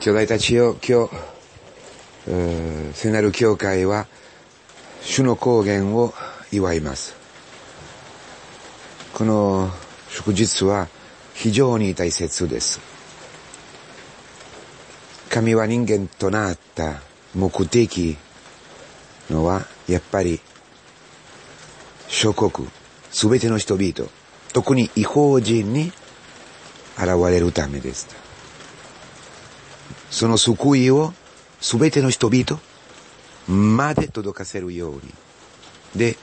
巨大たちよ、今日、聖なる教会は、主の高原を祝います。この祝日は非常に大切です。神は人間となった目的のは、やっぱり、諸国、すべての人々、特に違法人に現れるためでした。その救いをすべての人々まで届かせるように。で、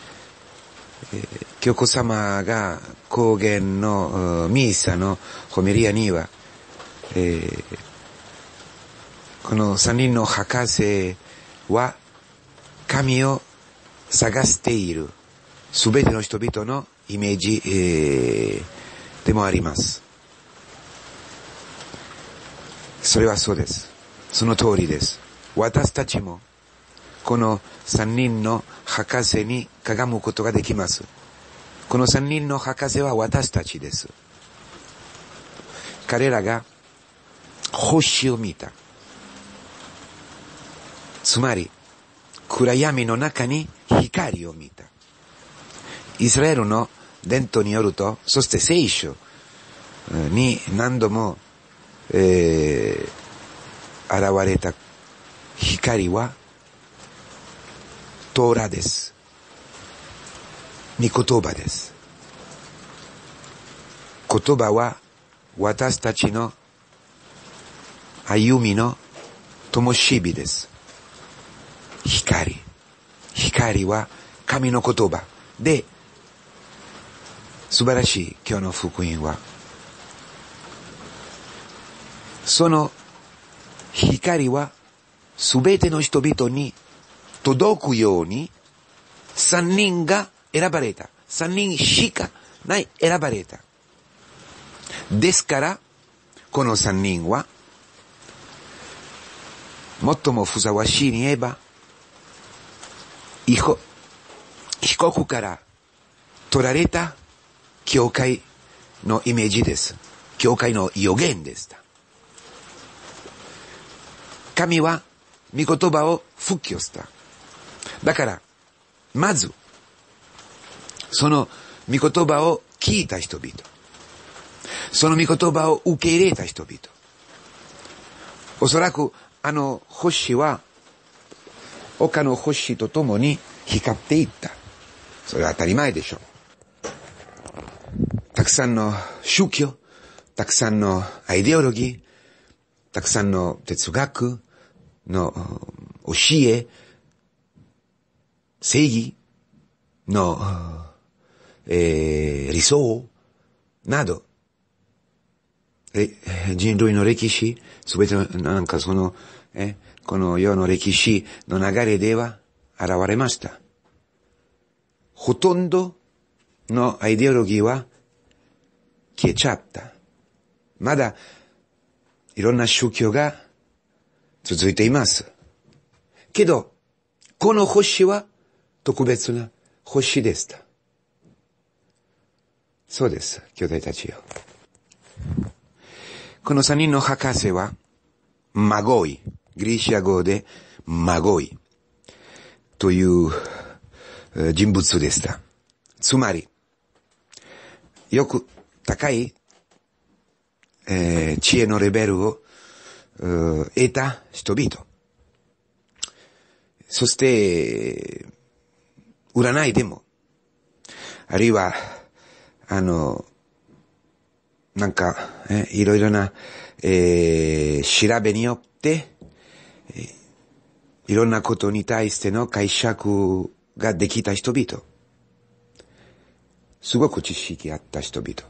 えー、京子様が高原のミーサのホメリアには、えー、この三人の博士は神を探しているすべての人々のイメージ、えー、でもあります。それはそうです。その通りです。私たちも、この三人の博士にかがむことができます。この三人の博士は私たちです。彼らが星を見た。つまり、暗闇の中に光を見た。イスラエルの伝統によると、そして聖書に何度もえー、現れた光は、トーラです。御言葉です。言葉は私たちの歩みの灯火です。光。光は神の言葉で素晴らしい今日の福音はその光はすべての人々に届くように三人が選ばれた。三人しかない選ばれた。ですから、この三人は、最もふさわしいに言えば、被告から取られた教会のイメージです。教会の予言でした。神は御言葉を復旧した。だから、まず、その御言葉を聞いた人々。その御言葉を受け入れた人々。おそらく、あの星は、他の星とともに光っていった。それは当たり前でしょう。たくさんの宗教、たくさんのアイデオロギー、たくさんの哲学、の教え、正義の、えー、理想など、え、人類の歴史、すべてのなんかその、え、この世の歴史の流れでは現れました。ほとんどのアイデオロギーは消えちゃった。まだいろんな宗教が続いています。けど、この星は特別な星でした。そうです、兄弟たちよ。この三人の博士は、マゴイ、ギリシア語でマゴイという人物でした。つまり、よく高い、えー、知恵のレベルを得た人々。そして、占いでも、あるいは、あの、なんか、えいろいろな、えー、調べによって、いろんなことに対しての解釈ができた人々。すごく知識あった人々。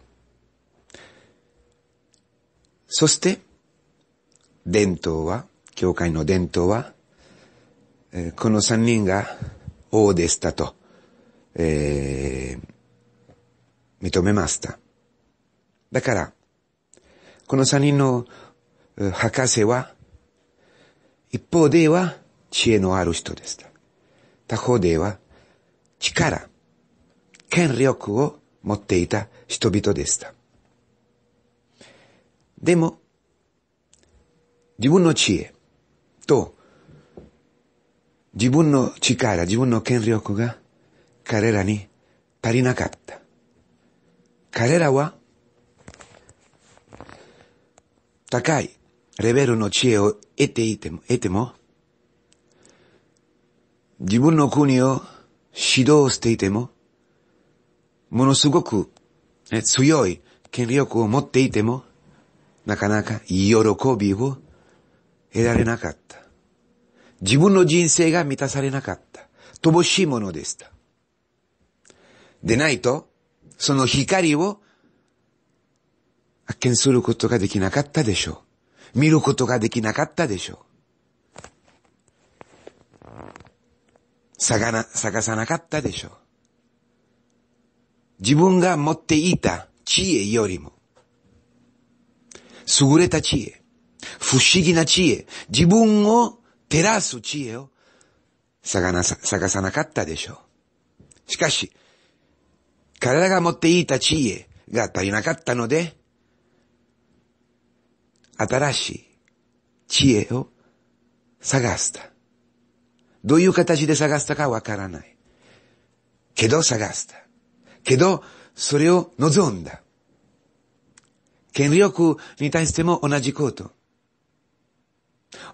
そして、伝統は、教会の伝統は、えー、この三人が王でしたと、えー、認めました。だから、この三人の博士は、一方では知恵のある人でした。他方では力、権力を持っていた人々でした。でも、自分の知恵と、自分の力、自分の権力が彼らに足りなかった。彼らは高いレベルの知恵を得ていても、得ても、自分の国を指導していても、ものすごく強い権力を持っていても、なかなか喜びを得られなかった。自分の人生が満たされなかった。乏しいものでした。でないと、その光を発見することができなかったでしょう。見ることができなかったでしょう。探な、探さなかったでしょう。自分が持っていた知恵よりも、優れた知恵、不思議な知恵、自分を照らす知恵を探さ探さなかったでしょう。しかし、体が持っていた知恵が足りなかったので、新しい知恵を探した。どういう形で探したかわからない。けど探した。けど、それを望んだ。権力に対しても同じこと。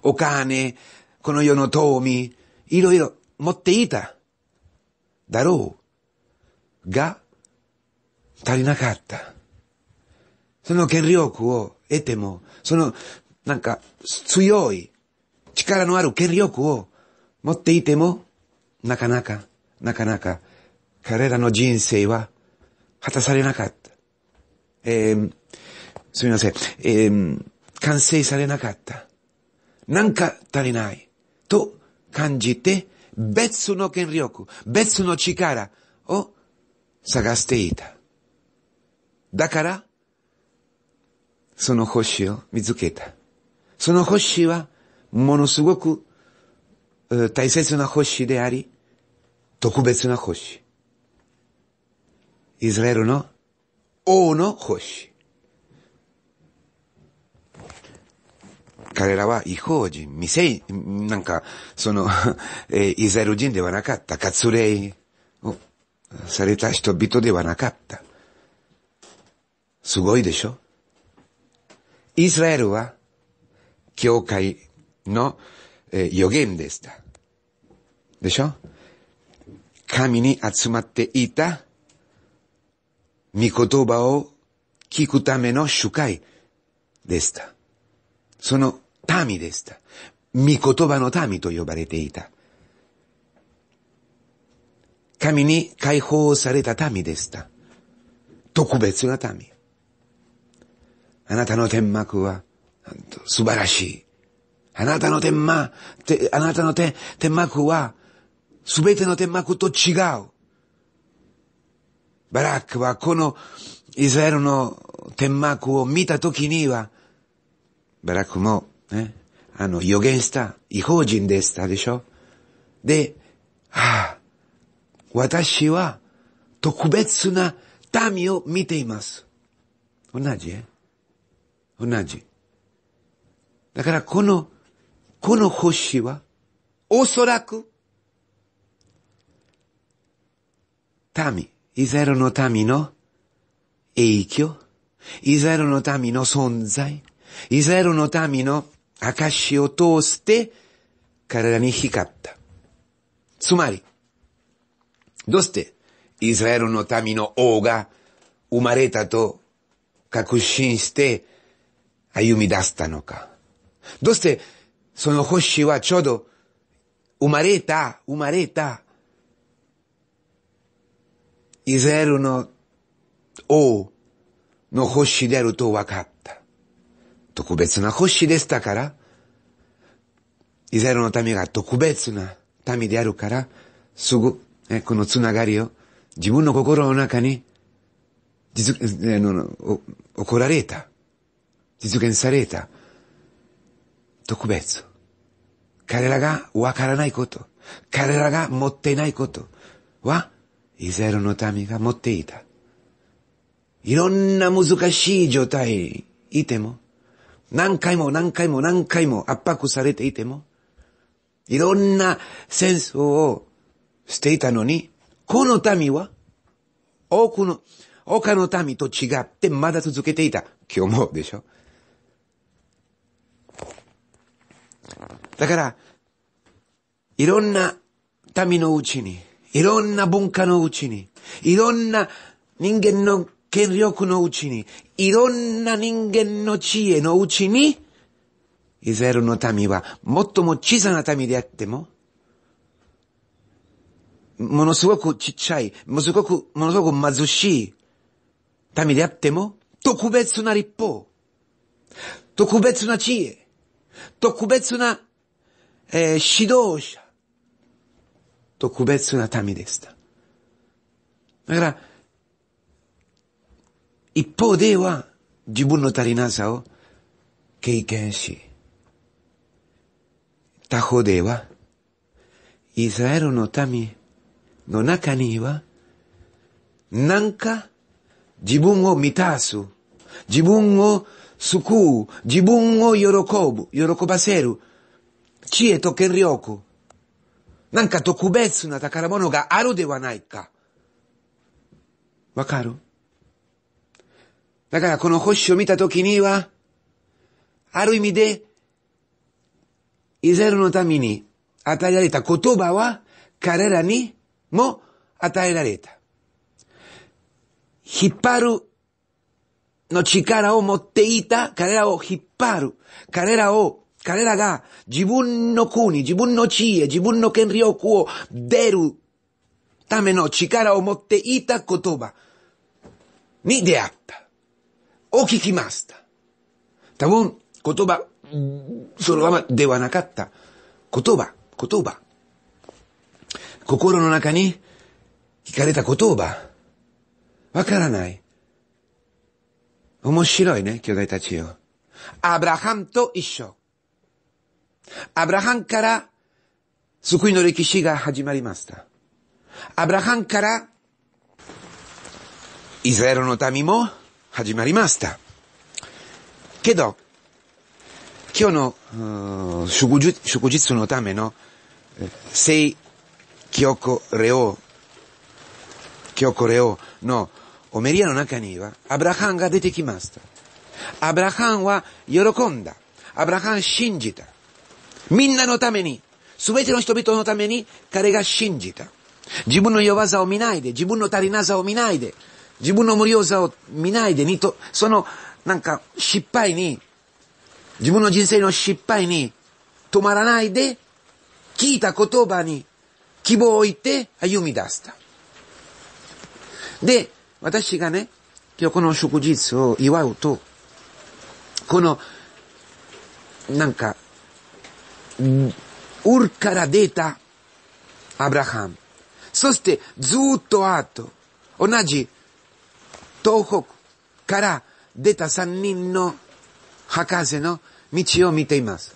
お金、この世の富、いろいろ持っていた。だろう。が、足りなかった。その権力を得ても、その、なんか、強い、力のある権力を持っていても、なかなか、なかなか、彼らの人生は果たされなかった。えー、すみません、えー、完成されなかった。なんか足りない。と感じて、別の権力、別の力を探していた。だから、その星を見つけた。その星は、ものすごく大切な星であり、特別な星。イスラエルの王の星。彼らは違法人、未成、なんか、その、えー、イザエル人ではなかった。レイをされた人々ではなかった。すごいでしょイスラエルは、教会の、えー、予言でした。でしょ神に集まっていた、御言葉を聞くための主会でした。その民でした。御言葉の民と呼ばれていた。神に解放された民でした。特別な民。あなたの天幕は、素晴らしい。あなたの天幕、あなたの天天幕は、すべての天幕と違う。バラックはこのイスラエルの天幕を見たときには、バラックもね、あの、予言した、違法人でしたでしょで、はあ、私は特別な民を見ています。同じ同じ。だからこの、この星は、おそらく、民、イザエルの民の影響、イザエルの民の存在、イザエルの民の証を通して体に光った。つまり、どうしてイスラエルの民の王が生まれたと確信して歩み出したのか。どうしてその星はちょうど生まれた、生まれた、イスラエルの王の星であると分かった。特別な星でしたから、イザヤの民が特別な民であるから、すぐ、ね、このつながりを自分の心の中に実、あの、怒られた。実現された。特別。彼らがわからないこと、彼らが持っていないことは、イザエルの民が持っていた。いろんな難しい状態にいても、何回も何回も何回も圧迫されていても、いろんな戦争をしていたのに、この民は、多くの、他の民と違ってまだ続けていた。今日もでしょ。だから、いろんな民のうちに、いろんな文化のうちに、いろんな人間の権力のうちに、いろんな人間の知恵のうちに、イザルの民は、最も小さな民であっても、ものすごくちっちゃい、ものすごく、ものすごく貧しい民であっても、特別な立法、特別な知恵、特別な、えー、指導者、特別な民でした。だから、一方では自分の足りなさを経験し、他方では、イスラエルの民の中には、なんか自分を満たす、自分を救う、自分を喜ぶ、喜ばせる、知恵と権力、なんか特別な宝物があるではないか。わかるだからこの星を見たときには、ある意味で、イゼルのために与えられた言葉は彼らにも与えられた。引っ張るの力を持っていた彼らを引っ張る。彼らを、彼らが自分の国、自分の地位自分の権力を出るための力を持っていた言葉に出会った。を聞きました。多分、言葉、そのままではなかった。言葉、言葉。心の中に聞かれた言葉。わからない。面白いね、兄弟たちよ。アブラハムと一緒。アブラハムから救いの歴史が始まりました。アブラハムからイスラエルの民も始まりました。けど、今日の祝日のための聖教庫レオ、教庫レオのオメリアの中には、アブラハンが出てきました。アブラハンは喜んだ。アブラハン信じた。みんなのために、すべての人々のために彼が信じた。自分の弱さを見ないで、自分の足りなさを見ないで、自分の無料さを見ないでにと、その、なんか、失敗に、自分の人生の失敗に止まらないで、聞いた言葉に希望を置いて歩み出した。で、私がね、今日この祝日を祝うと、この、なんか、ウルから出たアブラハム。そしてずっと後、同じ東北から出た三人の博士の道を見ています。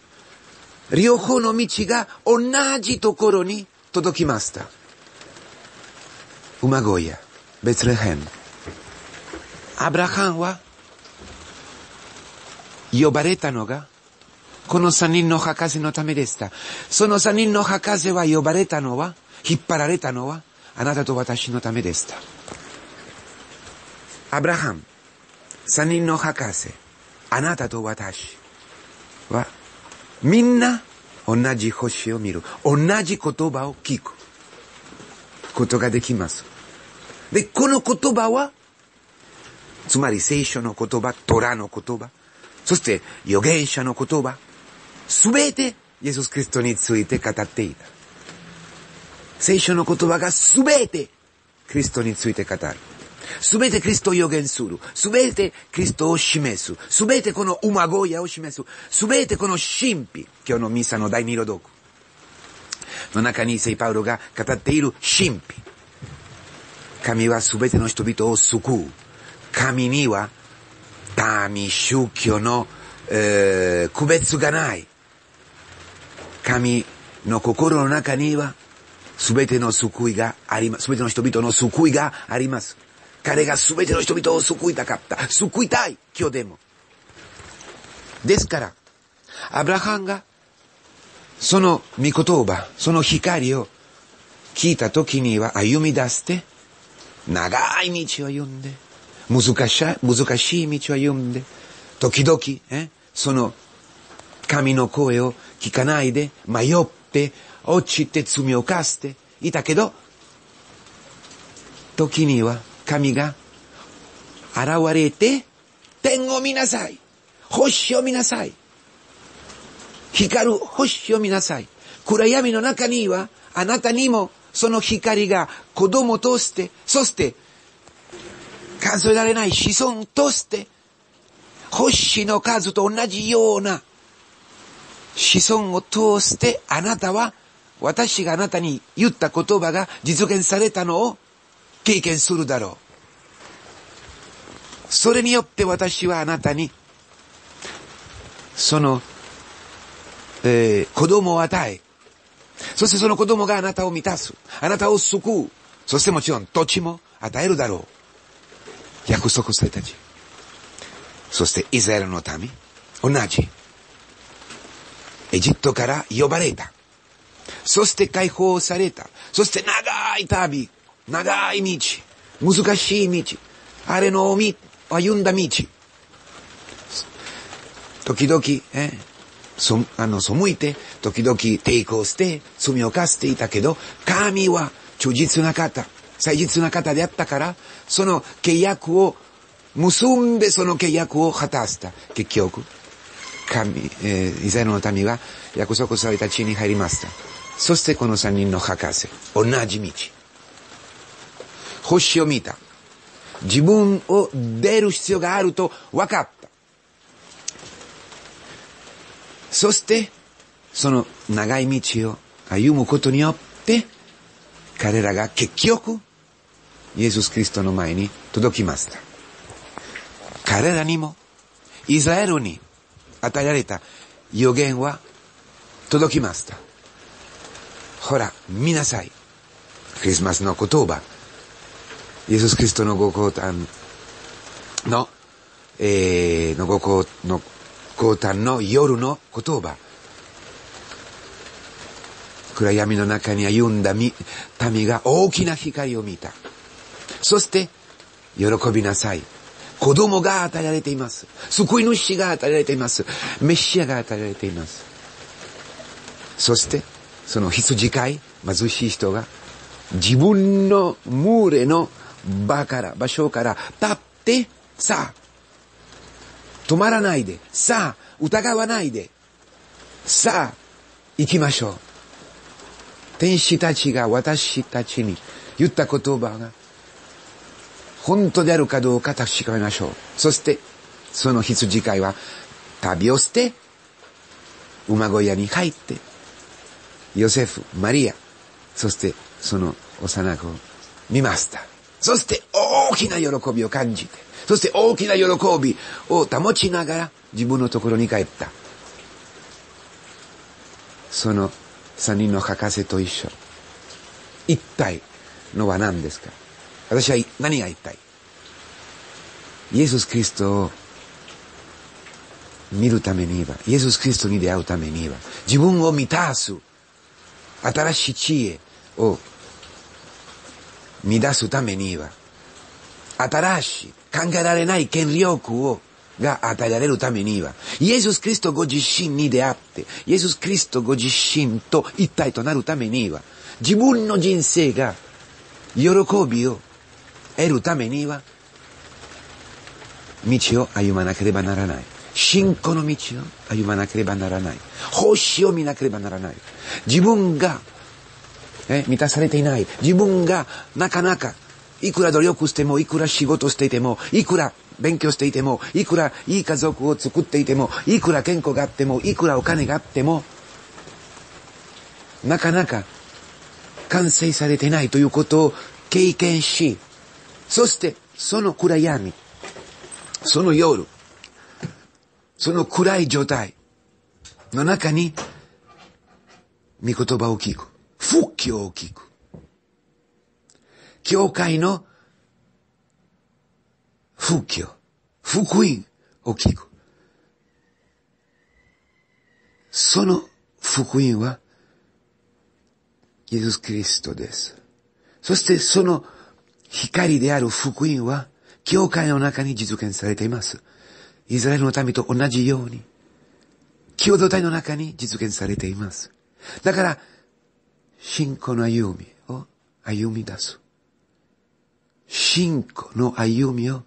両方の道が同じところに届きました。馬小屋、ベツレヘム。アブラハンは呼ばれたのがこの三人の博士のためでした。その三人の博士は呼ばれたのは、引っ張られたのは、あなたと私のためでした。アブラハム、三人の博士、あなたと私は、みんな同じ星を見る。同じ言葉を聞くことができます。で、この言葉は、つまり聖書の言葉、虎の言葉、そして預言者の言葉、すべてイエス・キリストについて語っていた。聖書の言葉がすべてキリストについて語る。すべてキリストを予言する。すべてキリストを示す。すべてこの馬小屋を示す。すべてこの神秘。今日のミサの第二ロドの中に聖パウロが語っている神秘。神はすべての人々を救う。神には民、宗教の、えー、区別がない。神の心の中には、すべての救いがあります。すべての人々の救いがあります。彼が全ての人々を救いたかった。救いたい今日でも。ですから、アブラハンが、その御言葉、その光を聞いた時には歩み出して、長い道を歩んで、難し難しい道を歩んで、時々、えその神の声を聞かないで、迷って、落ちて罪を犯していたけど、時には神が現れて、天を見なさい星を見なさい光る星を見なさい暗闇の中には、あなたにもその光が子供として、そして、数えられない子孫として、星の数と同じような子孫を通してあなたは私があなたに言った言葉が実現されたのを経験するだろう。それによって私はあなたに、その、えー、子供を与え、そしてその子供があなたを満たす。あなたを救う。そしてもちろん土地も与えるだろう。約束されたち。そしてイスラエルの民、同じ。エジプトから呼ばれた。そして解放された。そして長い旅。長い道、難しい道、あれの歩んだ道。時々、えそあの背いて、時々抵抗して、罪を犯していたけど、神は忠実な方、誠実な方であったから、その契約を結んで、その契約を果たした。結局、神、えー、イザヤの民は約束された地に入りました。そしてこの三人の博士、同じ道。星を見た。自分を出る必要があると分かった。そして、その長い道を歩むことによって、彼らが結局、イエス・キリストの前に届きました。彼らにも、イスラエルに与えられた予言は届きました。ほら、見なさい。クリスマスの言葉。イエス・キリストのご降誕の、えー、のご降の降誕の夜の言葉。暗闇の中に歩んだ民が大きな光を見た。そして、喜びなさい。子供が与えられています。救い主が与えられています。メシアが与えられています。そして、その羊飼い、貧しい人が、自分の群れの場から、場所から立って、さあ、止まらないで、さあ、疑わないで、さあ、行きましょう。天使たちが私たちに言った言葉が、本当であるかどうか確かめましょう。そして、その羊飼いは、旅を捨て、馬小屋に入って、ヨセフ、マリア、そしてその幼子を見ました。そして大きな喜びを感じて、そして大きな喜びを保ちながら自分のところに帰った。その三人の博士と一緒。一体のは何ですか私は何が一体イエス・キリストを見るためには、イエス・キリストに出会うためには、自分を満たす新しい知恵を乱すためには、新しい、考えられない権力を、が与えられるためには、イエス・キリストご自身に出会って、イエス・キリストご自身と一体となるためには、自分の人生が喜びを得るためには、道を歩まなければならない。信仰の道を歩まなければならない。星を見なければならない。自分がね、満たされていない。自分がなかなか、いくら努力しても、いくら仕事していても、いくら勉強していても、いくらいい家族を作っていても、いくら健康があっても、いくらお金があっても、なかなか完成されてないということを経験し、そしてその暗闇、その夜、その暗い状態の中に、御言葉を聞く。復興を聞く。教会の復興、福音を聞く。その福音は、イエス・キリストです。そしてその光である福音は、教会の中に実現されています。イスラエルの民と同じように、共同体の中に実現されています。だから、信仰の歩みを歩み出す。信仰の歩みを、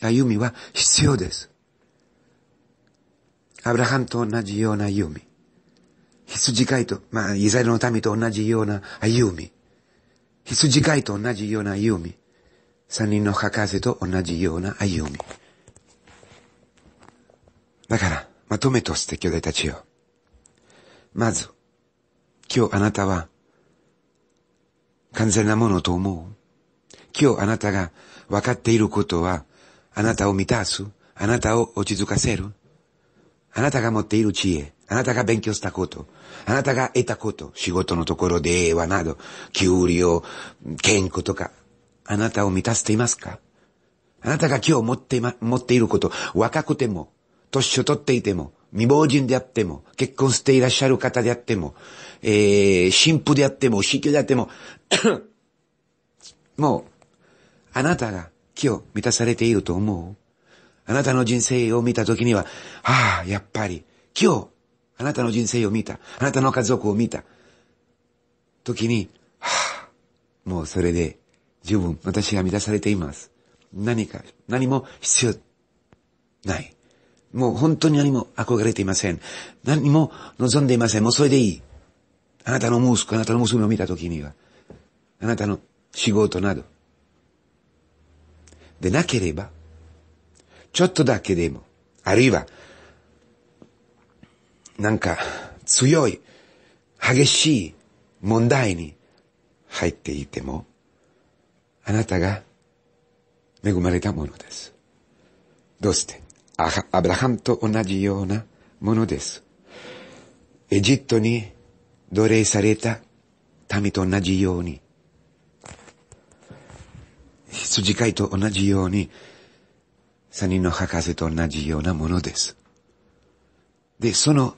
歩みは必要です。アブラハンと同じような歩み。羊飼いと、まあ、イザラエルの民と同じような歩み。羊飼いと同じような歩み。三人の博士と同じような歩み。だから、まとめとして兄弟たちよ。まず、今日あなたは完全なものと思う。今日あなたが分かっていることは、あなたを満たす。あなたを落ち着かせる。あなたが持っている知恵。あなたが勉強したこと。あなたが得たこと。仕事のところで英和など、給料、健康とか。あなたを満たしていますかあなたが今日持って、ま、持っていること。若くても、年を取っていても、未亡人であっても、結婚していらっしゃる方であっても、えー、神父であっても、宗教であっても、もう、あなたが今日満たされていると思う。あなたの人生を見たときには、ああ、やっぱり、今日、あなたの人生を見た。あなたの家族を見た。時に、はあ、もうそれで十分私が満たされています。何か、何も必要ない。もう本当に何も憧れていません。何も望んでいません。もうそれでいい。あなたの息子、あなたの娘を見たときには、あなたの仕事など。でなければ、ちょっとだけでも、あるいは、なんか強い、激しい問題に入っていても、あなたが恵まれたものです。どうしてアブラハムと同じようなものです。エジプトに奴隷された民と同じように、羊飼いと同じように、サ人の博士と同じようなものです。で、その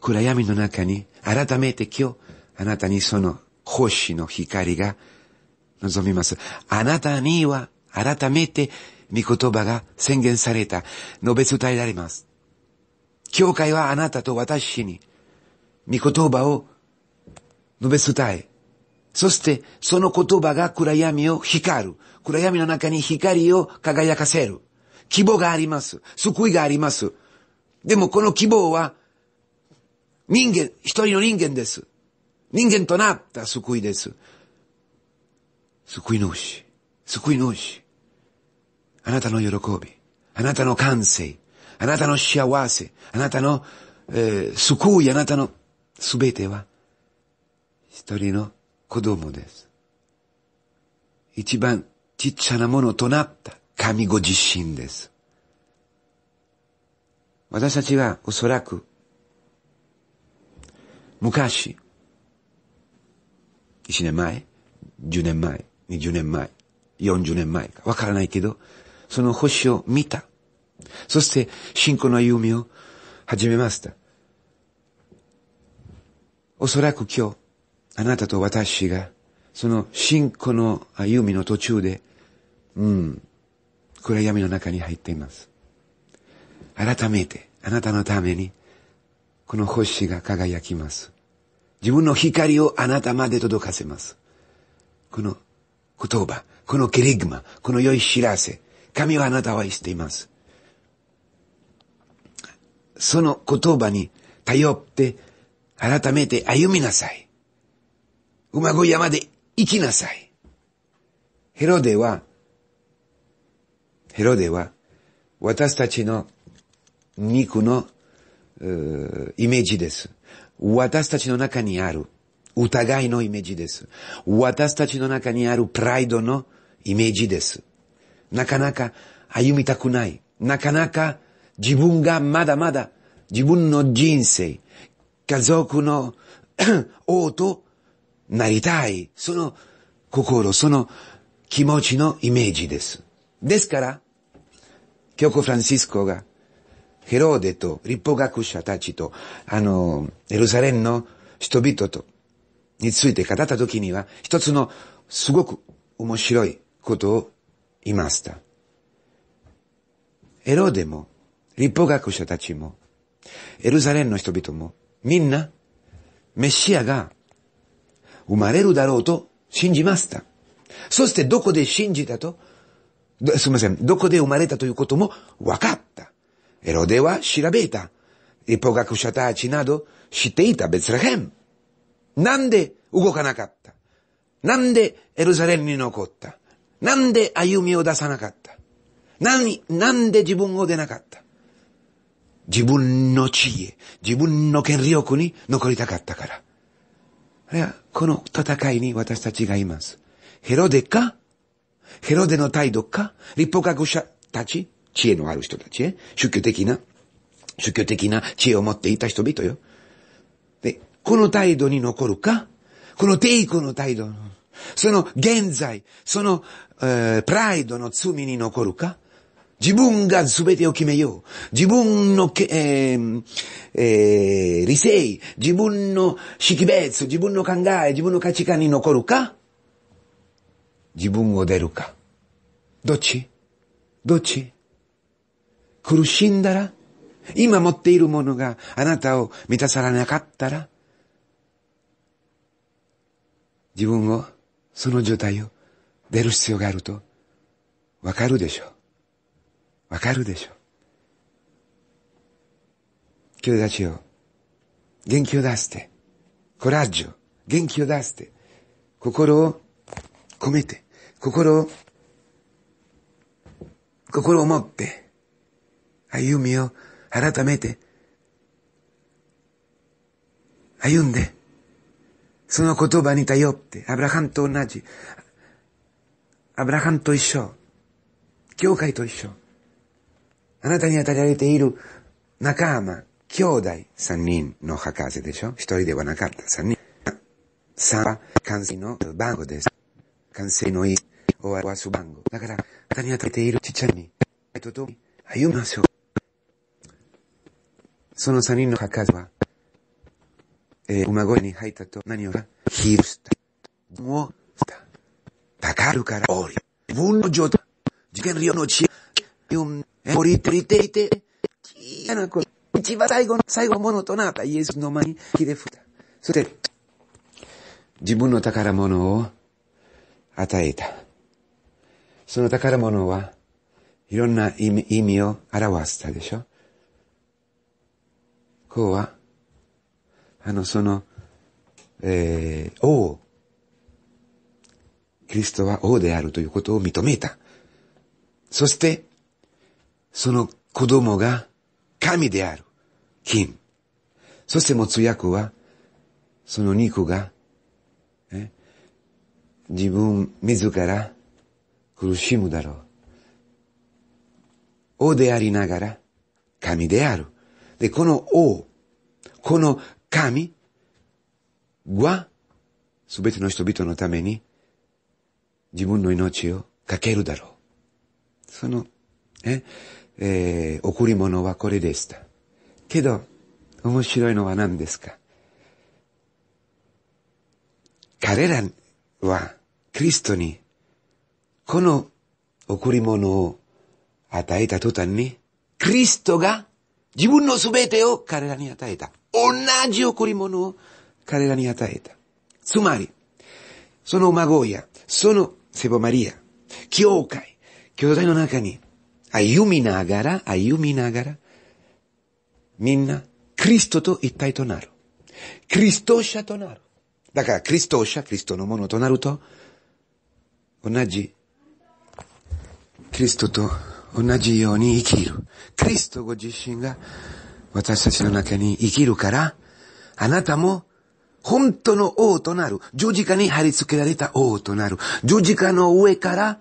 暗闇の中に、改めて今日、あなたにその星の光が望みます。あなたには、改めて御言葉が宣言された、述べ伝えられます。教会はあなたと私に、御言葉を述べ伝え、そしてその言葉が暗闇を光る。暗闇の中に光を輝かせる。希望があります。救いがあります。でもこの希望は人間、一人の人間です。人間となった救いです。救い主。救い主。あなたの喜び、あなたの感性、あなたの幸せ、あなたの、えー、救い、あなたのすべては、一人の子供です。一番ちっちゃなものとなった神ご自身です。私たちはおそらく、昔、1年前、10年前、20年前、40年前か、わからないけど、その星を見た。そして信仰の歩みを始めました。おそらく今日、あなたと私が、その信仰の歩みの途中で、うん、暗闇の中に入っています。改めて、あなたのために、この星が輝きます。自分の光をあなたまで届かせます。この言葉、このケリグマ、この良い知らせ、神はあなたを愛しています。その言葉に頼って改めて歩みなさい。馬小山で生きなさい。ヘロデは、ヘロデは私たちの肉のイメージです。私たちの中にある疑いのイメージです。私たちの中にあるプライドのイメージです。なかなか歩みたくない。なかなか自分がまだまだ自分の人生、家族の 王となりたい。その心、その気持ちのイメージです。ですから、教皇フランシスコがヘローデと立法学者たちと、あの、エルサレンの人々と、について語った時には、一つのすごく面白いことをいました。エロデも、立法学者たちも、エルサレンの人々も、みんな、メシアが生まれるだろうと信じました。そしてどこで信じたと、すみません、どこで生まれたということも分かった。エロデは調べた。立法学者たちなど知っていたベツへヘなんで動かなかったなんでエルサレンに残ったなんで歩みを出さなかった何、なんで自分を出なかった自分の知恵、自分の権力に残りたかったから。れは、この戦いに私たちがいます。ヘロデかヘロデの態度か立法学者たち知恵のある人たちへ宗教的な、宗教的な知恵を持っていた人々よ。で、この態度に残るかこの抵抗の態度その現在、そのえー、プライドの罪に残るか自分が全てを決めよう。自分のけ、えーえー、理性、自分の識別、自分の考え、自分の価値観に残るか自分を出るかどっちどっち苦しんだら今持っているものがあなたを満たされなかったら自分を、その状態を出る必要があると、わかるでしょう。わかるでしょう。兄弟たちよ、元気を出して、コラッジョ、元気を出して、心を込めて、心を、心を持って、歩みを改めて、歩んで、その言葉に頼って、アブラハムと同じ、アブラハムと一緒。教会と一緒。あなたに与えられている仲間、兄弟、三人の博士でしょ一人ではなかった三人。三は完成の番号です。完成のいい、おわす番号。だから、あなたに与えているちっちゃいに、とと歩みましょう。その三人の博士は、えー、馬小屋に入ったと何をか、ヒールした。もう、たかるからおり、自分の状態、受験量の知恵、うん、降りていていて、小さな子、一番最後の最後のものとなったイエスの前にひれふた。そして、自分の宝物を与えた。その宝物はいろんな意味意味を表したでしょこうは、あの、その、えー、王キリストは王であるということを認めた。そして、その子供が神である、金。そしても通訳は、その肉が、え自分自ら苦しむだろう。王でありながら神である。で、この王、この神は、すべての人々のために自分の命をかけるだろう。その、ね、えー、贈り物はこれでした。けど、面白いのは何ですか彼らは、クリストに、この贈り物を与えた途端に、クリストが自分の全てを彼らに与えた。同じ贈り物を彼らに与えた。つまり、その孫や、そのセボマリア、教会、教会の中に歩みながら、歩みながら、みんな、クリストと一体となる。クリスト社となる。だから、クリスト社、クリストのものとなると、同じ、クリストと同じように生きる。クリストご自身が私たちの中に生きるから、あなたも本当の王となる。十字架に貼り付けられた王となる。十字架の上から、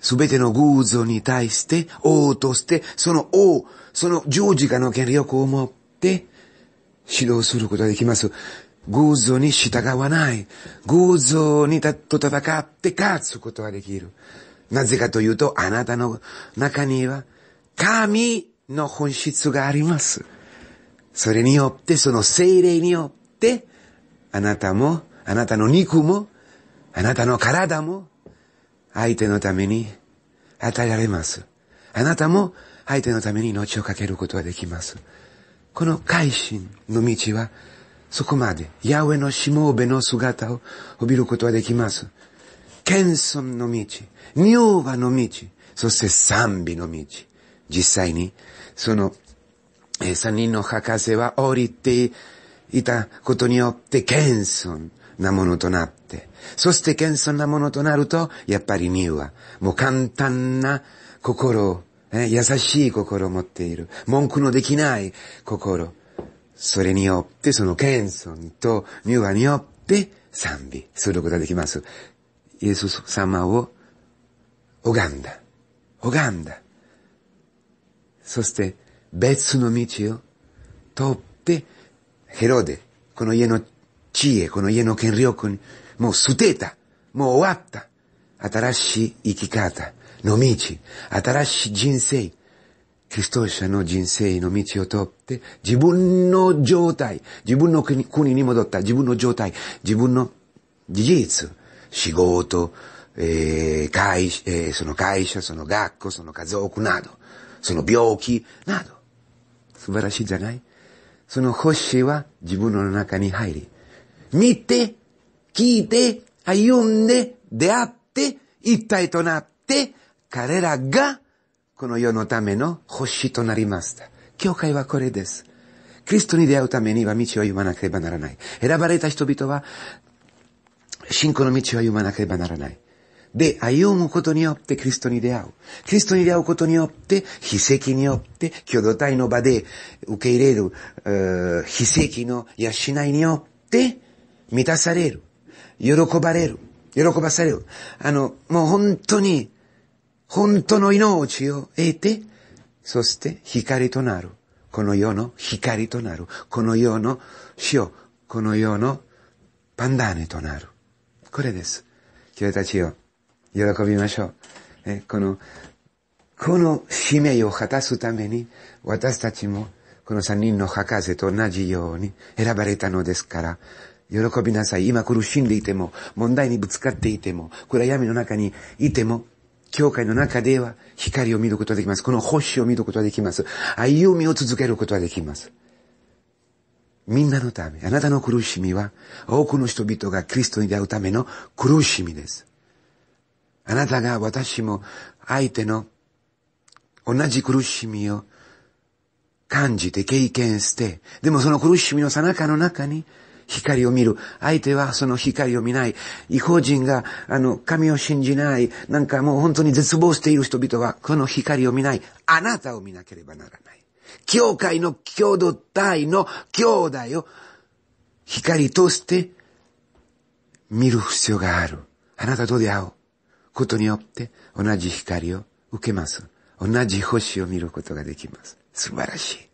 すべての偶像に対して王として、その王、その十字架の権力を持って、指導することができます。偶像に従わない。偶像にと戦って勝つことができる。なぜかというと、あなたの中には、神の本質があります。それによって、その精霊によって、あなたも、あなたの肉も、あなたの体も、相手のために与えられます。あなたも相手のために命をかけることができます。この改心の道は、そこまで、八重の下辺べの姿を帯びることができます。謙遜の道、乳和の道、そして賛美の道。実際に、その三人の博士は降りていたことによって謙遜なものとなって、そして謙遜なものとなると、やっぱりニューは、もう簡単な心を、え優しい心を持っている。文句のできない心。それによって、その謙遜とニューアによって賛美することができます。イエス様を拝んだ。拝んだ。そして、別の道を通って、ヘロデ、この家の知恵、この家の権力に、もう捨てた。もう終わった。新しい生き方の道、新しい人生、キリスト者の人生の道を通って、自分の状態、自分の国国に戻った、自分の状態、自分の事実、仕事、えー会えー、その会社、その学校、その家族など、その病気など、素晴らしいじゃないその星は自分の中に入り、見て、聞いて、歩んで、出会って、一体となって、彼らがこの世のための星となりました。教会はこれです。キリストに出会うためには道を歩まなければならない。選ばれた人々は信仰の道を歩まなければならない。で歩むことによってキリストに出会う。キリストに出会うことによって、秘跡によって、共同体の場で受け入れる、秘跡の養いによって、満たされる。喜ばれる。喜ばされる。あの、もう本当に、本当の命を得て、そして光となる。この世の光となる。この世のを、この世のパンダネとなる。これです。君たちよ。喜びましょう。えこの、この使命を果たすために、私たちも、この三人の博士と同じように選ばれたのですから、喜びなさい。今苦しんでいても、問題にぶつかっていても、暗闇の中にいても、教会の中では光を見ることができます。この星を見ることができます。歩みを続けることができます。みんなのため、あなたの苦しみは、多くの人々がクリストに出会うための苦しみです。あなたが私も相手の同じ苦しみを感じて経験して、でもその苦しみのさなかの中に光を見る。相手はその光を見ない。違法人が、あの、神を信じない。なんかもう本当に絶望している人々は、この光を見ない。あなたを見なければならない。教会の共同体の兄弟を光として見る必要がある。あなたと出会おう。ことによって同じ光を受けます。同じ星を見ることができます。素晴らし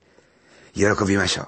い。喜びましょう。